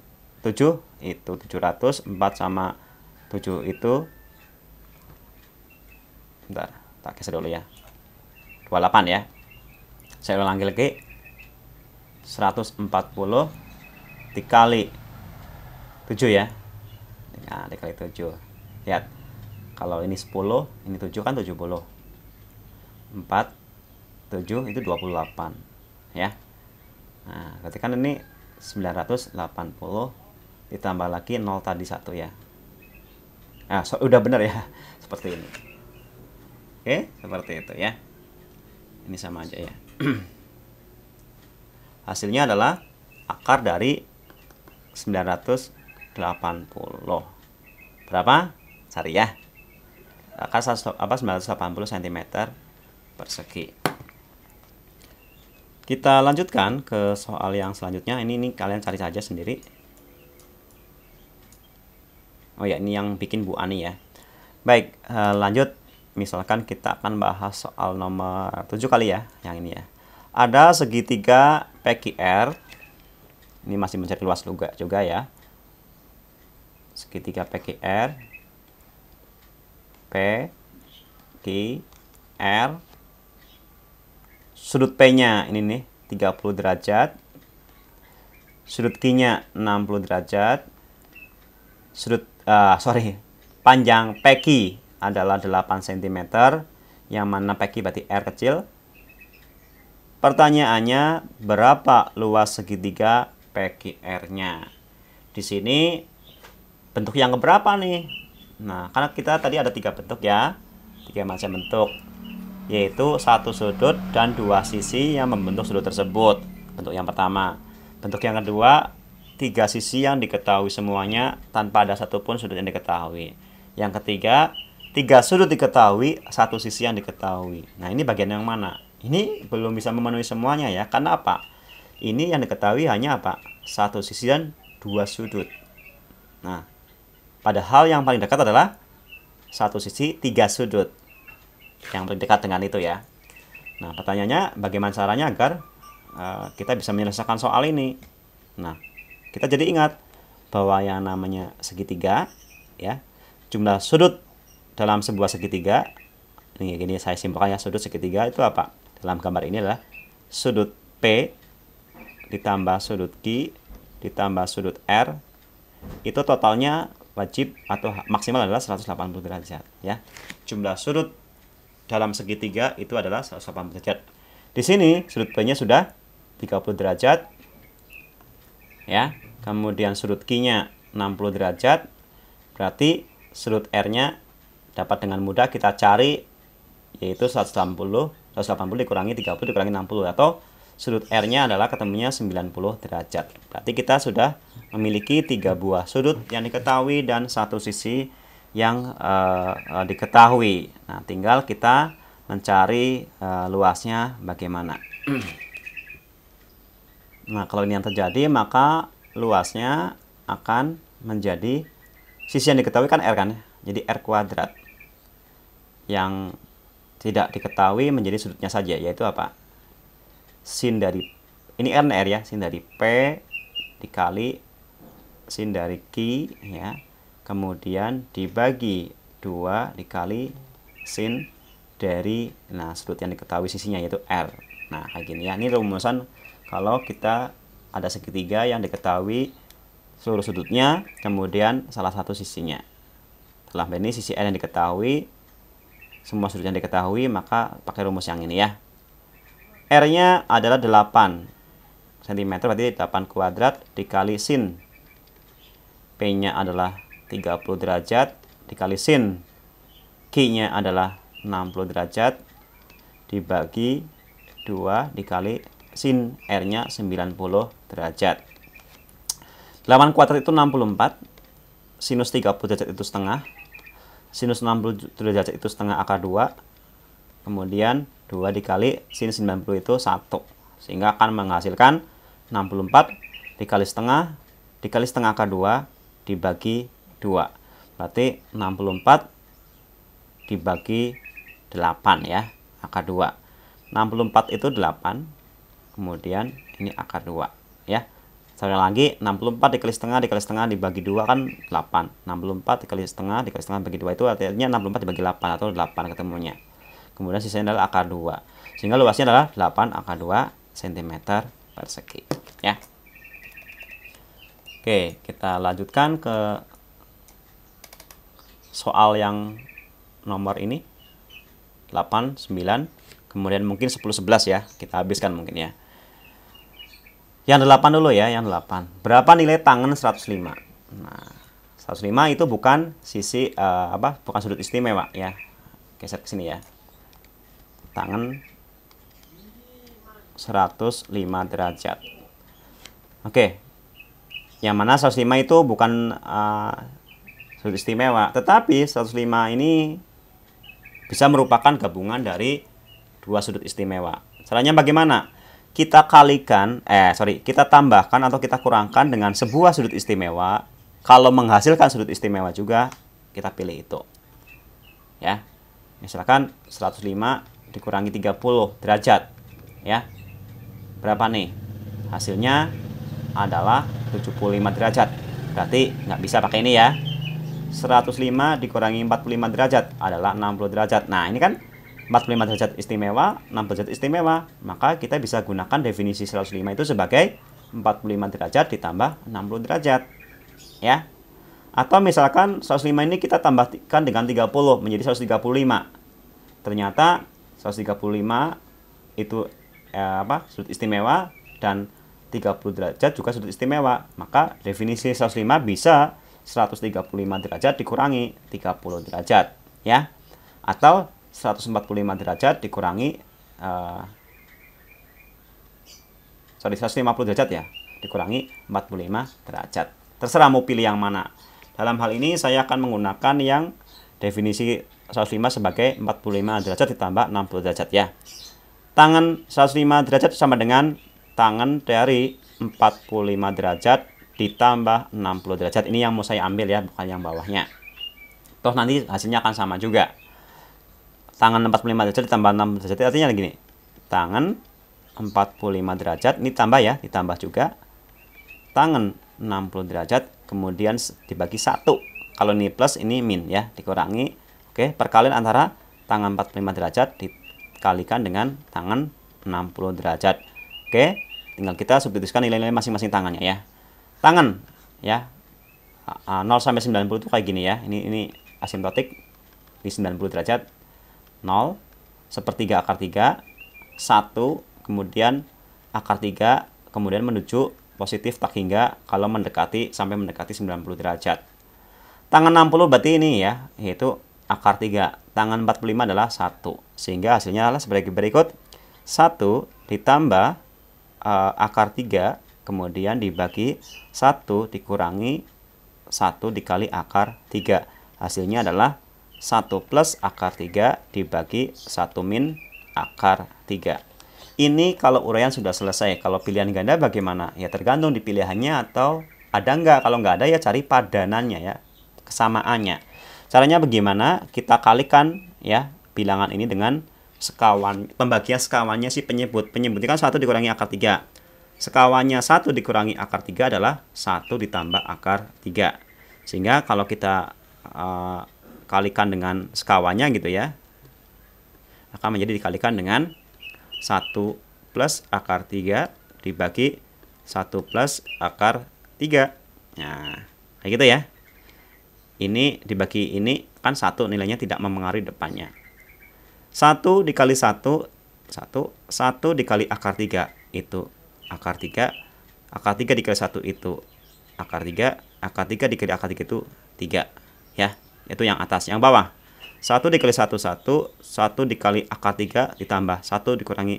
7 itu 700 4 sama 7 itu bentar tak geser dulu ya 28 ya saya ulangi lagi 140 dikali 7 ya nah dikali 7 lihat kalau ini 10 ini 7 kan 70 4 7 itu 28 ya nah berarti kan ini 980 ditambah lagi 0 tadi satu ya nah so, udah bener ya seperti ini oke seperti itu ya ini sama aja ya hasilnya adalah akar dari 980 berapa cari ya akar 100, apa 980 cm persegi kita lanjutkan ke soal yang selanjutnya ini, ini kalian cari saja sendiri Oh ya, ini yang bikin Bu Ani ya. Baik, uh, lanjut. Misalkan kita akan bahas soal nomor 7 kali ya, yang ini ya. Ada segitiga PQR. Ini masih mencari luas juga, juga ya. Segitiga PQR. P, Q, R. Sudut P-nya ini nih, 30 derajat. Sudut Q-nya 60 derajat. Sudut uh, sorry, panjang peki adalah 8 cm, yang mana peki berarti R kecil. Pertanyaannya, berapa luas segitiga peki R-nya? Di sini, bentuk yang keberapa nih? Nah, karena kita tadi ada tiga bentuk ya, tiga macam bentuk, yaitu satu sudut dan dua sisi yang membentuk sudut tersebut. Bentuk yang pertama. Bentuk yang kedua tiga sisi yang diketahui semuanya tanpa ada satupun sudut yang diketahui. Yang ketiga, tiga sudut diketahui, satu sisi yang diketahui. Nah, ini bagian yang mana? Ini belum bisa memenuhi semuanya ya. Karena apa? Ini yang diketahui hanya apa? Satu sisi dan dua sudut. Nah, padahal yang paling dekat adalah satu sisi, tiga sudut. Yang paling dekat dengan itu ya. Nah, pertanyaannya bagaimana caranya agar uh, kita bisa menyelesaikan soal ini? Nah, kita jadi ingat bahwa yang namanya segitiga ya, jumlah sudut dalam sebuah segitiga ini gini saya simpulkan ya sudut segitiga itu apa? Dalam gambar ini adalah sudut P ditambah sudut Q ditambah sudut R itu totalnya wajib atau maksimal adalah 180 derajat ya. Jumlah sudut dalam segitiga itu adalah 180 derajat. Di sini sudut P-nya sudah 30 derajat. Ya kemudian sudut Q-nya 60 derajat, berarti sudut R-nya dapat dengan mudah kita cari yaitu 180, 180 dikurangi 30 dikurangi 60 atau sudut R-nya adalah ketemunya 90 derajat. Berarti kita sudah memiliki tiga buah sudut yang diketahui dan satu sisi yang uh, uh, diketahui. Nah, tinggal kita mencari uh, luasnya bagaimana. Nah, kalau ini yang terjadi, maka luasnya akan menjadi sisi yang diketahui kan R kan ya? jadi R kuadrat yang tidak diketahui menjadi sudutnya saja yaitu apa sin dari ini R R ya sin dari P dikali sin dari Q ya kemudian dibagi 2 dikali sin dari nah sudut yang diketahui sisinya yaitu R nah kayak gini ya ini rumusan kalau kita ada segitiga yang diketahui seluruh sudutnya, kemudian salah satu sisinya. Setelah ini sisi N yang diketahui, semua sudut yang diketahui, maka pakai rumus yang ini ya. R-nya adalah 8 cm, berarti 8 kuadrat dikali sin. P-nya adalah 30 derajat dikali sin. Q-nya adalah 60 derajat dibagi 2 dikali sin R-nya 90 derajat. 8 kuadrat itu 64, sinus 30 derajat itu setengah, sinus 60 derajat itu setengah akar 2, kemudian 2 dikali sin 90 itu 1, sehingga akan menghasilkan 64 dikali setengah, dikali setengah akar 2 dibagi 2. Berarti 64 dibagi 8 ya, akar 2. 64 itu 8, kemudian ini akar 2 ya sekali lagi 64 dikali setengah dikali setengah dibagi 2 kan 8 64 dikali setengah dikali setengah bagi 2 itu artinya 64 dibagi 8 atau 8 ketemunya kemudian sisanya adalah akar 2 sehingga luasnya adalah 8 akar 2 cm persegi ya Oke, kita lanjutkan ke soal yang nomor ini 8, 9, kemudian mungkin 10, 11 ya, kita habiskan mungkin ya. Yang 8 dulu ya, yang 8. Berapa nilai tangan 105? Nah, 105 itu bukan sisi uh, apa? Bukan sudut istimewa ya. Geser ke sini ya. Tangan 105 derajat. Oke. Yang mana 105 itu bukan uh, sudut istimewa, tetapi 105 ini bisa merupakan gabungan dari dua sudut istimewa. Caranya bagaimana? kita kalikan, eh sorry, kita tambahkan atau kita kurangkan dengan sebuah sudut istimewa. Kalau menghasilkan sudut istimewa juga, kita pilih itu. Ya, misalkan ya, 105 dikurangi 30 derajat. Ya, berapa nih? Hasilnya adalah 75 derajat. Berarti nggak bisa pakai ini ya. 105 dikurangi 45 derajat adalah 60 derajat. Nah, ini kan 45 derajat istimewa, 6 derajat istimewa, maka kita bisa gunakan definisi 105 itu sebagai 45 derajat ditambah 60 derajat. Ya. Atau misalkan 105 ini kita tambahkan dengan 30 menjadi 135. Ternyata 135 itu eh, apa? sudut istimewa dan 30 derajat juga sudut istimewa. Maka definisi 105 bisa 135 derajat dikurangi 30 derajat, ya. Atau 145 derajat dikurangi uh, sorry 150 derajat ya dikurangi 45 derajat terserah mau pilih yang mana dalam hal ini saya akan menggunakan yang definisi 105 sebagai 45 derajat ditambah 60 derajat ya tangan 105 derajat sama dengan tangan dari 45 derajat ditambah 60 derajat ini yang mau saya ambil ya bukan yang bawahnya toh nanti hasilnya akan sama juga tangan 45 derajat ditambah 6 derajat artinya gini tangan 45 derajat ini tambah ya ditambah juga tangan 60 derajat kemudian dibagi satu kalau ini plus ini min ya dikurangi oke perkalian antara tangan 45 derajat dikalikan dengan tangan 60 derajat oke tinggal kita substitusikan nilai-nilai masing-masing tangannya ya tangan ya 0 sampai 90 itu kayak gini ya ini ini asimptotik di 90 derajat 0, sepertiga akar 3, 1, kemudian akar 3, kemudian menuju positif tak hingga kalau mendekati sampai mendekati 90 derajat. Tangan 60 berarti ini ya, yaitu akar 3. Tangan 45 adalah 1. Sehingga hasilnya adalah sebagai berikut. 1 ditambah uh, akar 3, kemudian dibagi 1 dikurangi 1 dikali akar 3. Hasilnya adalah 1 plus akar 3 dibagi 1 min akar 3. Ini kalau uraian sudah selesai. Kalau pilihan ganda bagaimana? Ya tergantung di pilihannya atau ada nggak. Kalau nggak ada ya cari padanannya ya, kesamaannya. Caranya bagaimana? Kita kalikan ya bilangan ini dengan sekawan. Pembagian sekawannya si penyebut. Penyebut kan 1 dikurangi akar 3. Sekawannya 1 dikurangi akar 3 adalah 1 ditambah akar 3. Sehingga kalau kita uh, dikalikan dengan sekawannya gitu ya akan menjadi dikalikan dengan 1 plus akar 3 dibagi 1 plus akar 3 nah kayak gitu ya ini dibagi ini kan satu nilainya tidak memengaruhi depannya 1 dikali 1 1 1 dikali akar 3 itu akar 3 akar 3 dikali 1 itu akar 3 akar 3 dikali akar 3 itu 3 ya itu yang atas, yang bawah. 1 dikali 1, 1. 1 dikali akar 3 ditambah. 1 dikurangi,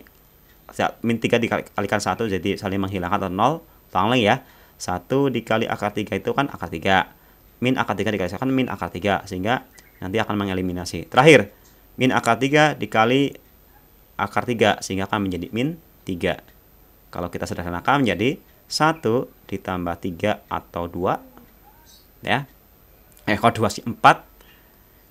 min 3 dikalikan 1 jadi saling menghilangkan atau 0. Tolong lagi ya. 1 dikali akar 3 itu kan akar 3. Min akar 3 dikali kan min akar 3. Sehingga nanti akan mengeliminasi. Terakhir, min akar 3 dikali akar 3 sehingga akan menjadi min 3. Kalau kita sederhanakan menjadi 1 ditambah 3 atau 2 ya eh kalau 2 si 4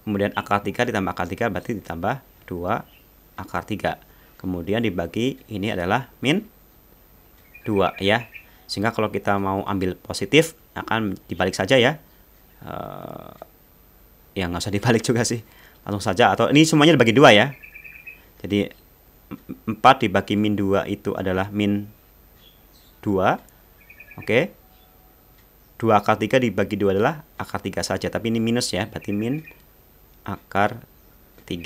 kemudian akar 3 ditambah akar 3 berarti ditambah 2 akar 3 kemudian dibagi ini adalah min 2 ya sehingga kalau kita mau ambil positif akan dibalik saja ya uh, ya nggak usah dibalik juga sih langsung saja atau ini semuanya dibagi 2 ya jadi 4 dibagi min 2 itu adalah min 2 oke okay. 2 akar 3 dibagi 2 adalah akar 3 saja. Tapi ini minus ya, berarti min akar 3.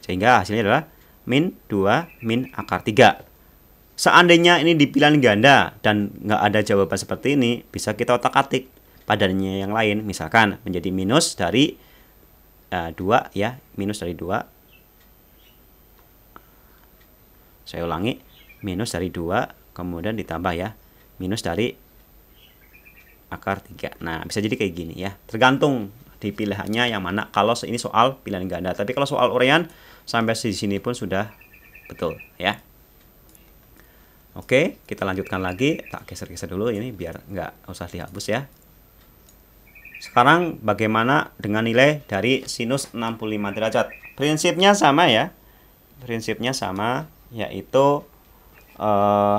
Sehingga hasilnya adalah min 2 min akar 3. Seandainya ini di pilihan ganda dan nggak ada jawaban seperti ini, bisa kita otak-atik padanya yang lain. Misalkan menjadi minus dari uh, eh, 2 ya, minus dari 2 saya ulangi minus dari 2 kemudian ditambah ya minus dari akar 3. Nah, bisa jadi kayak gini ya. Tergantung di pilihannya yang mana. Kalau ini soal pilihan ganda. Tapi kalau soal urean, sampai di sini pun sudah betul ya. Oke, kita lanjutkan lagi. Tak geser-geser dulu ini biar nggak usah dihapus ya. Sekarang bagaimana dengan nilai dari sinus 65 derajat? Prinsipnya sama ya. Prinsipnya sama yaitu uh,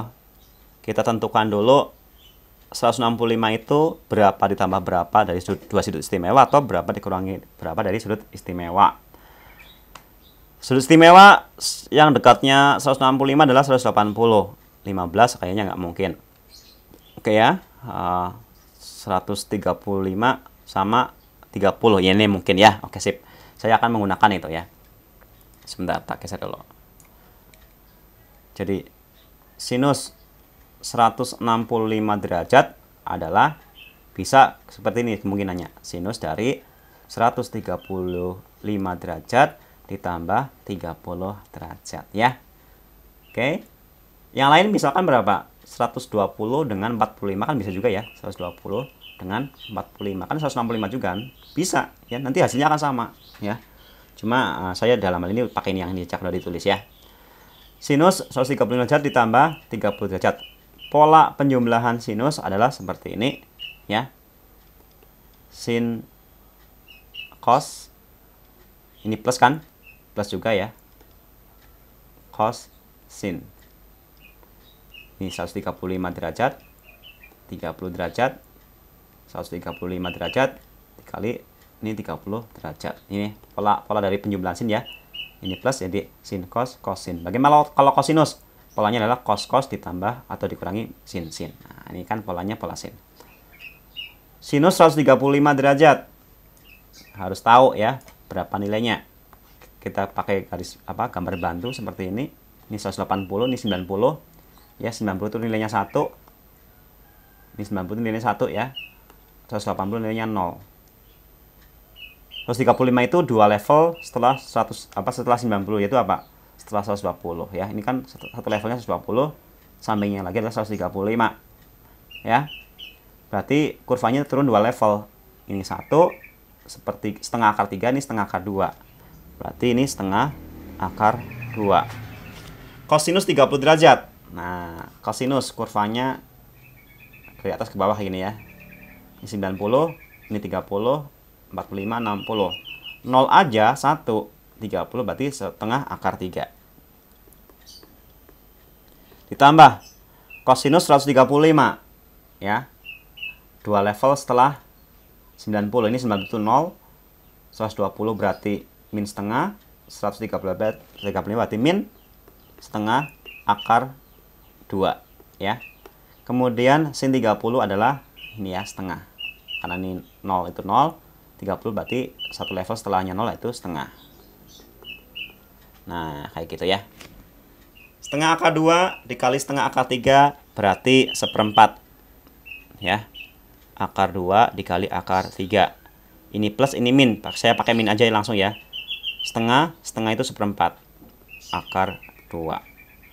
kita tentukan dulu 165 itu berapa ditambah berapa dari sudut, dua sudut istimewa atau berapa dikurangi berapa dari sudut istimewa. Sudut istimewa yang dekatnya 165 adalah 180. 15 kayaknya nggak mungkin. Oke ya, eh, uh, 135 sama 30. Ya ini mungkin ya. Oke sip. Saya akan menggunakan itu ya. Sebentar, tak geser dulu. Jadi sinus 165 derajat adalah bisa seperti ini kemungkinannya sinus dari 135 derajat ditambah 30 derajat ya oke yang lain misalkan berapa 120 dengan 45 kan bisa juga ya 120 dengan 45 kan 165 juga kan bisa ya nanti hasilnya akan sama ya cuma uh, saya dalam hal ini pakai ini yang cak dari tulis ya sinus 135 derajat ditambah 30 derajat Pola penjumlahan sinus adalah seperti ini, ya. Sin cos ini plus kan? Plus juga ya. Cos sin. Ini 135 derajat, 30 derajat, 135 derajat dikali ini 30 derajat. Ini pola pola dari penjumlahan sin ya. Ini plus jadi sin cos cos Bagaimana kalau kosinus? polanya adalah cos-cos ditambah atau dikurangi sin-sin. Nah, ini kan polanya pola sin. Sinus 135 derajat. Harus tahu ya berapa nilainya. Kita pakai garis apa gambar bantu seperti ini. Ini 180, ini 90. Ya, 90 itu nilainya 1. Ini 90 itu nilainya 1 ya. 180 nilainya 0. 135 itu dua level setelah 100 apa setelah 90 yaitu apa? setelah 120 ya. Ini kan satu levelnya 120 sampingnya lagi adalah 135. Ya. Berarti kurvanya turun dua level. Ini satu seperti setengah akar tiga ini setengah akar dua Berarti ini setengah akar dua Kosinus 30 derajat. Nah, kosinus kurvanya dari atas ke bawah ini ya. Ini 90, ini 30, 45, 60. 0 aja 1 30 berarti setengah akar 3. Ditambah kosinus 135 ya. Dua level setelah 90. Ini 90 0 120 berarti min setengah, 130 berarti, berarti min setengah akar 2 ya. Kemudian sin 30 adalah ini ya setengah. Karena ini 0 itu 0, 30 berarti satu level setelahnya 0 itu setengah. Nah, kayak gitu ya. Setengah akar 2 dikali setengah akar 3 berarti seperempat. Ya. Akar 2 dikali akar 3. Ini plus, ini min. Saya pakai min aja langsung ya. Setengah, setengah itu seperempat. Akar 2.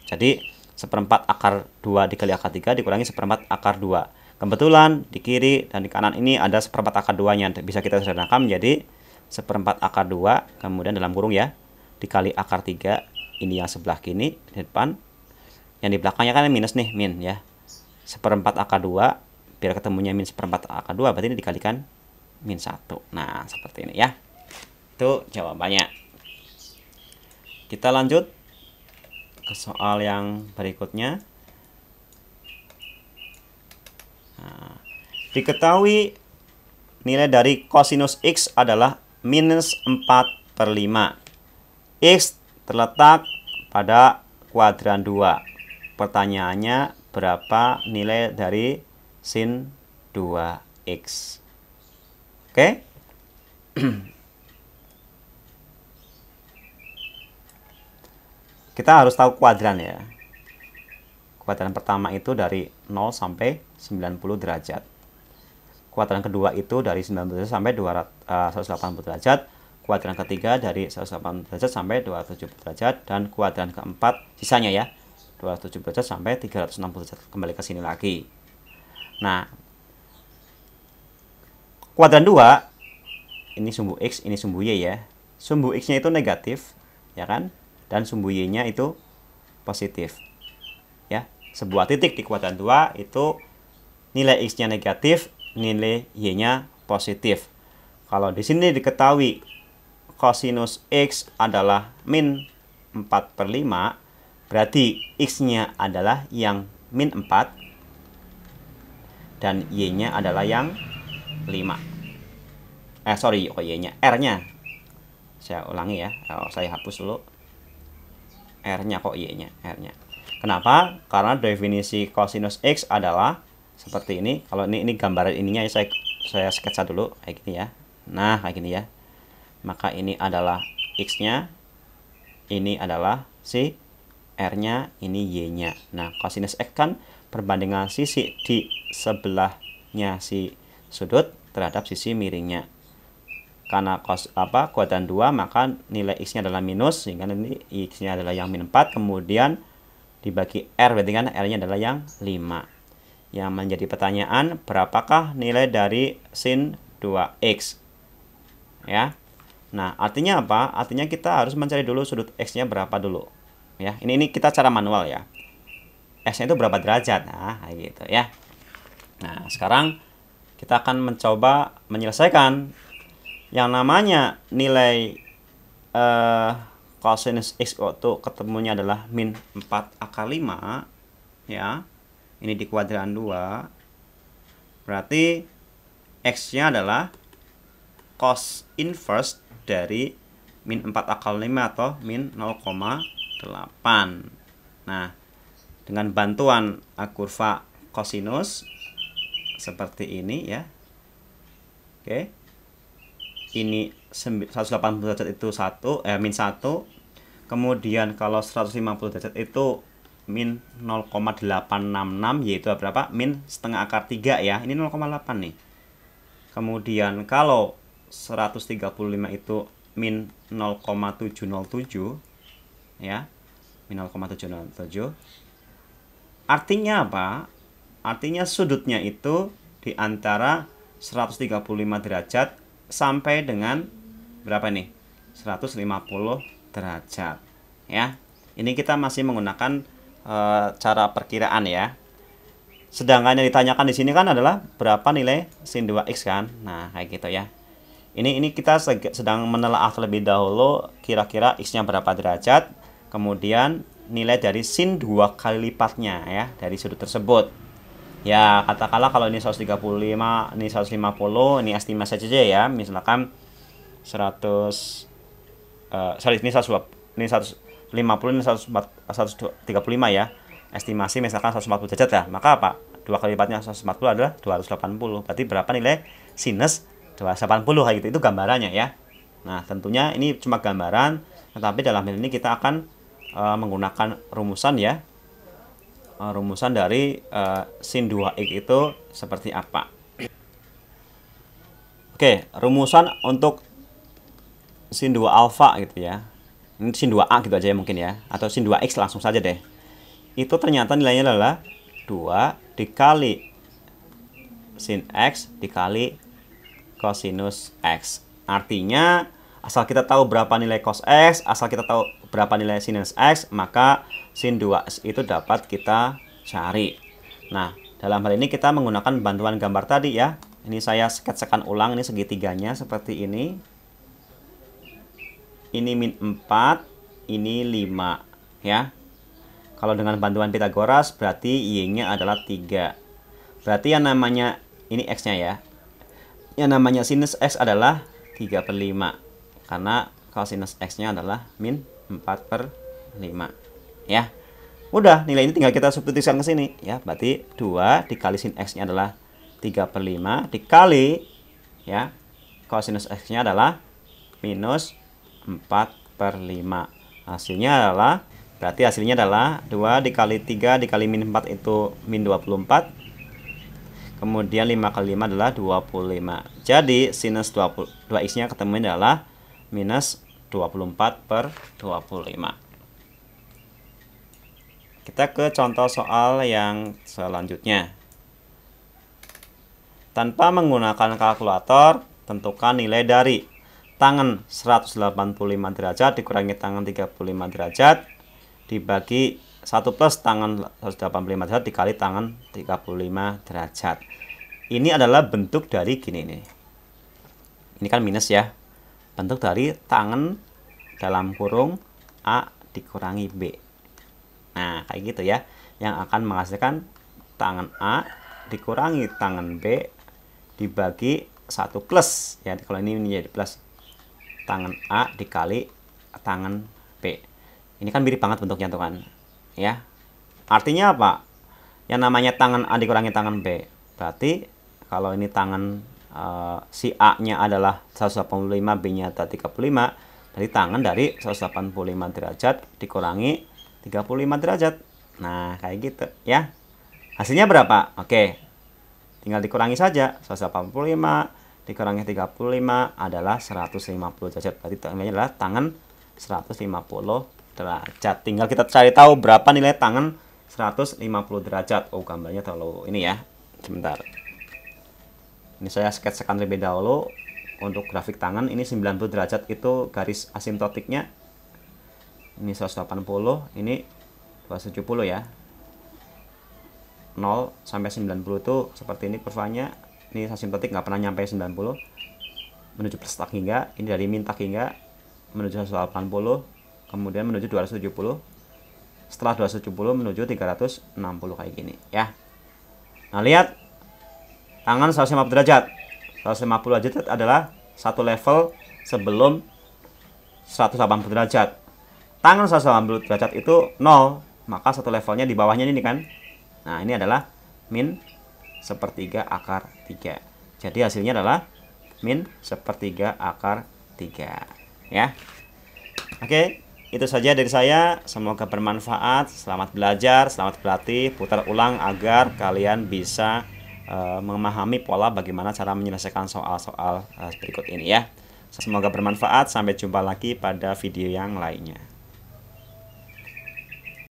Jadi, seperempat akar 2 dikali akar 3 dikurangi seperempat akar 2. Kebetulan di kiri dan di kanan ini ada seperempat akar 2-nya. Bisa kita sederhanakan menjadi seperempat akar 2, kemudian dalam kurung ya, dikali akar 3 ini yang sebelah kini di depan yang di belakangnya kan minus nih min ya seperempat akar 2 biar ketemunya min seperempat akar 2 berarti ini dikalikan min 1 nah seperti ini ya itu jawabannya kita lanjut ke soal yang berikutnya nah, diketahui nilai dari kosinus X adalah minus 4 per 5 X terletak pada kuadran 2. Pertanyaannya berapa nilai dari sin 2X? Oke? Kita harus tahu kuadran ya. Kuadran pertama itu dari 0 sampai 90 derajat. Kuadran kedua itu dari 90 sampai 200, 180 eh, derajat kuadran ketiga dari 180 derajat sampai 270 derajat dan kuadran keempat sisanya ya 270 derajat sampai 360 derajat kembali ke sini lagi nah kuadran 2 ini sumbu X ini sumbu Y ya sumbu X nya itu negatif ya kan dan sumbu Y nya itu positif ya sebuah titik di kuadran 2 itu nilai X nya negatif nilai Y nya positif kalau di sini diketahui kosinus X adalah min 4 per 5, berarti X-nya adalah yang min 4, dan Y-nya adalah yang 5. Eh, sorry, kok Y-nya? R-nya. Saya ulangi ya, oh, saya hapus dulu. R-nya kok Y-nya, R-nya. Kenapa? Karena definisi kosinus X adalah seperti ini. Kalau ini, ini gambaran ininya, saya, saya sketsa dulu, kayak gini ya. Nah, kayak gini ya maka ini adalah x-nya, ini adalah si r-nya, ini y-nya. Nah, cosinus x kan perbandingan sisi di sebelahnya si sudut terhadap sisi miringnya. Karena cos apa kuadran 2 maka nilai x-nya adalah minus sehingga nanti x-nya adalah yang min 4 kemudian dibagi r berarti kan r-nya adalah yang 5. Yang menjadi pertanyaan berapakah nilai dari sin 2x? Ya. Nah, artinya apa? Artinya kita harus mencari dulu sudut X-nya berapa dulu. Ya, ini ini kita cara manual ya. X-nya itu berapa derajat? Nah, gitu ya. Nah, sekarang kita akan mencoba menyelesaikan yang namanya nilai eh cosinus X waktu ketemunya adalah min 4 akar 5 ya. Ini di kuadran 2. Berarti X-nya adalah cos inverse dari min 4 akal 5 atau min 0,8 nah dengan bantuan kurva kosinus seperti ini ya oke ini 180 derajat itu 1 eh min 1 kemudian kalau 150 derajat itu min 0,866 yaitu berapa min setengah akar 3 ya ini 0,8 nih kemudian kalau 135 itu min 0,707 ya min 0,707 artinya apa artinya sudutnya itu di antara 135 derajat sampai dengan berapa nih 150 derajat ya ini kita masih menggunakan e, cara perkiraan ya sedangkan yang ditanyakan di sini kan adalah berapa nilai sin 2x kan nah kayak gitu ya ini ini kita sedang menelaah terlebih dahulu kira-kira x-nya berapa derajat, kemudian nilai dari sin dua kali lipatnya ya dari sudut tersebut. Ya, katakanlah kalau ini 135, ini 150, ini estimasi saja ya, ya. misalkan 100 uh, eh, sorry ini 120, ini 150 ini 135 ya. Estimasi misalkan 140 derajat ya. Maka apa? dua kali lipatnya 140 adalah 280. Berarti berapa nilai sinus 280 kayak gitu itu gambarannya ya nah tentunya ini cuma gambaran tetapi dalam hal ini kita akan uh, menggunakan rumusan ya uh, rumusan dari uh, sin 2x itu seperti apa Oke, rumusan untuk sin 2 alfa gitu ya. Ini sin 2A gitu aja ya mungkin ya. Atau sin 2X langsung saja deh. Itu ternyata nilainya adalah 2 dikali sin X dikali cosinus X. Artinya, asal kita tahu berapa nilai cos X, asal kita tahu berapa nilai sinus X, maka sin 2X itu dapat kita cari. Nah, dalam hal ini kita menggunakan bantuan gambar tadi ya. Ini saya sketsakan ulang, ini segitiganya seperti ini. Ini min 4, ini 5 ya. Kalau dengan bantuan Pitagoras berarti Y-nya adalah 3. Berarti yang namanya ini X-nya ya yang namanya sinus X adalah 3 per 5 karena sinus X nya adalah min 4 per 5 ya udah nilai ini tinggal kita substitusikan ke sini ya berarti 2 dikali sin X nya adalah 3 per 5 dikali ya cosinus X nya adalah minus 4 per 5 hasilnya adalah berarti hasilnya adalah 2 dikali 3 dikali min 4 itu min 24 Kemudian 5 kali 5 adalah 25. Jadi sinus 20, 2x-nya ketemu adalah minus 24 per 25. Kita ke contoh soal yang selanjutnya. Tanpa menggunakan kalkulator, tentukan nilai dari tangan 185 derajat dikurangi tangan 35 derajat dibagi 1 plus tangan 185 derajat dikali tangan 35 derajat. Ini adalah bentuk dari gini ini. Ini kan minus ya. Bentuk dari tangan dalam kurung A dikurangi B. Nah, kayak gitu ya. Yang akan menghasilkan tangan A dikurangi tangan B dibagi 1 plus. Ya, kalau ini menjadi plus. Tangan A dikali tangan B. Ini kan mirip banget bentuknya tuh kan ya artinya apa yang namanya tangan A dikurangi tangan B berarti kalau ini tangan uh, si A nya adalah 185 B nya 35 berarti tangan dari 185 derajat dikurangi 35 derajat nah kayak gitu ya hasilnya berapa oke tinggal dikurangi saja 185 dikurangi 35 adalah 150 derajat berarti tangannya adalah tangan 150 derajat. Tinggal kita cari tahu berapa nilai tangan 150 derajat. Oh, gambarnya terlalu ini ya. Sebentar. Ini saya sketsakan terlebih dahulu untuk grafik tangan ini 90 derajat itu garis asimptotiknya. Ini 180, ini 270 ya. 0 sampai 90 itu seperti ini kurvanya. Ini asimptotik nggak pernah nyampe 90. Menuju plus tak hingga, ini dari mintak hingga menuju 180 kemudian menuju 270 setelah 270 menuju 360 kayak gini ya nah lihat tangan 150 derajat 150 derajat adalah satu level sebelum 180 derajat tangan 180 derajat itu 0 maka satu levelnya di bawahnya ini kan nah ini adalah min sepertiga akar 3 jadi hasilnya adalah min sepertiga akar 3 ya oke okay. Itu saja dari saya, semoga bermanfaat. Selamat belajar, selamat berlatih, putar ulang agar kalian bisa uh, memahami pola bagaimana cara menyelesaikan soal-soal uh, berikut ini ya. Semoga bermanfaat, sampai jumpa lagi pada video yang lainnya.